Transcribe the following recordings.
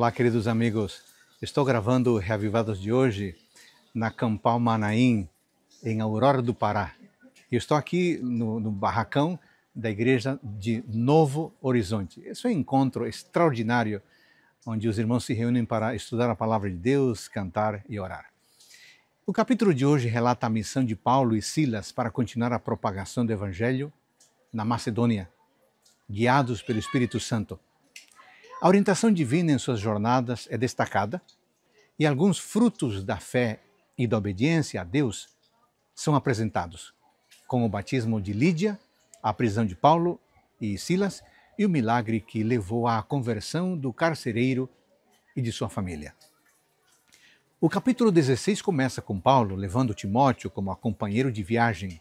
Olá, queridos amigos. Estou gravando Reavivados de hoje na Campal Manaim, em Aurora do Pará. E estou aqui no, no barracão da igreja de Novo Horizonte. Esse é um encontro extraordinário onde os irmãos se reúnem para estudar a palavra de Deus, cantar e orar. O capítulo de hoje relata a missão de Paulo e Silas para continuar a propagação do evangelho na Macedônia, guiados pelo Espírito Santo. A orientação divina em suas jornadas é destacada e alguns frutos da fé e da obediência a Deus são apresentados, como o batismo de Lídia, a prisão de Paulo e Silas e o milagre que levou à conversão do carcereiro e de sua família. O capítulo 16 começa com Paulo levando Timóteo como companheiro de viagem.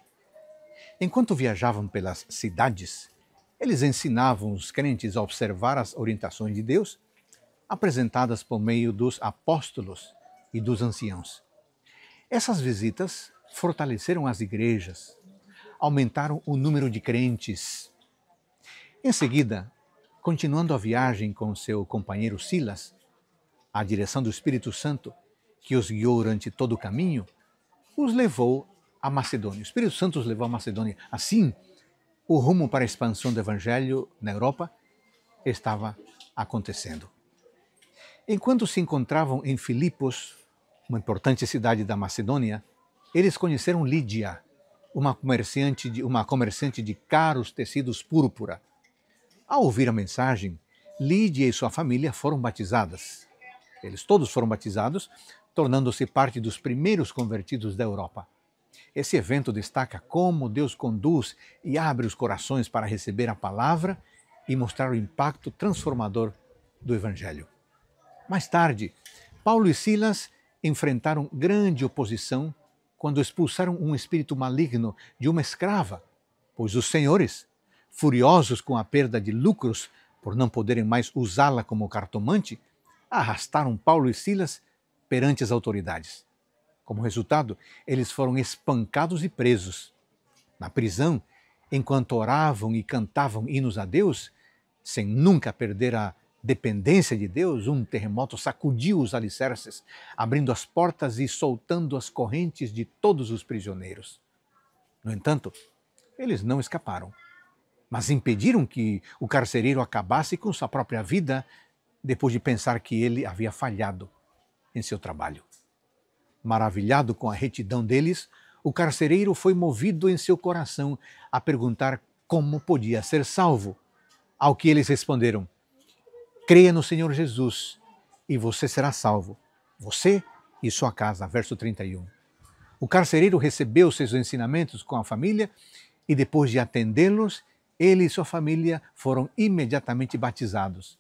Enquanto viajavam pelas cidades, eles ensinavam os crentes a observar as orientações de Deus apresentadas por meio dos apóstolos e dos anciãos. Essas visitas fortaleceram as igrejas, aumentaram o número de crentes. Em seguida, continuando a viagem com seu companheiro Silas, a direção do Espírito Santo, que os guiou durante todo o caminho, os levou a Macedônia. O Espírito Santo os levou a Macedônia. Assim, o rumo para a expansão do Evangelho na Europa estava acontecendo. Enquanto se encontravam em Filipos, uma importante cidade da Macedônia, eles conheceram Lídia, uma comerciante de, uma comerciante de caros tecidos púrpura. Ao ouvir a mensagem, Lídia e sua família foram batizadas. Eles todos foram batizados, tornando-se parte dos primeiros convertidos da Europa. Esse evento destaca como Deus conduz e abre os corações para receber a palavra e mostrar o impacto transformador do Evangelho. Mais tarde, Paulo e Silas enfrentaram grande oposição quando expulsaram um espírito maligno de uma escrava, pois os senhores, furiosos com a perda de lucros por não poderem mais usá-la como cartomante, arrastaram Paulo e Silas perante as autoridades. Como resultado, eles foram espancados e presos. Na prisão, enquanto oravam e cantavam hinos a Deus, sem nunca perder a dependência de Deus, um terremoto sacudiu os alicerces, abrindo as portas e soltando as correntes de todos os prisioneiros. No entanto, eles não escaparam, mas impediram que o carcereiro acabasse com sua própria vida depois de pensar que ele havia falhado em seu trabalho. Maravilhado com a retidão deles, o carcereiro foi movido em seu coração a perguntar como podia ser salvo. Ao que eles responderam: Creia no Senhor Jesus e você será salvo, você e sua casa. Verso 31. O carcereiro recebeu seus ensinamentos com a família e, depois de atendê-los, ele e sua família foram imediatamente batizados.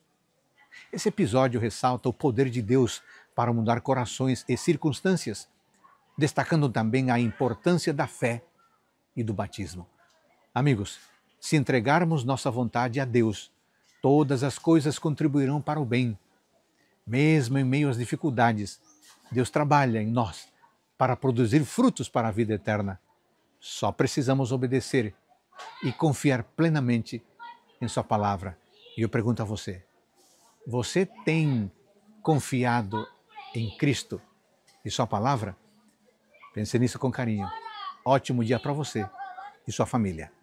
Esse episódio ressalta o poder de Deus para mudar corações e circunstâncias, destacando também a importância da fé e do batismo. Amigos, se entregarmos nossa vontade a Deus, todas as coisas contribuirão para o bem. Mesmo em meio às dificuldades, Deus trabalha em nós para produzir frutos para a vida eterna. Só precisamos obedecer e confiar plenamente em Sua palavra. E eu pergunto a você: você tem confiado em Cristo e Sua palavra? Pense nisso com carinho. Ótimo dia para você e sua família.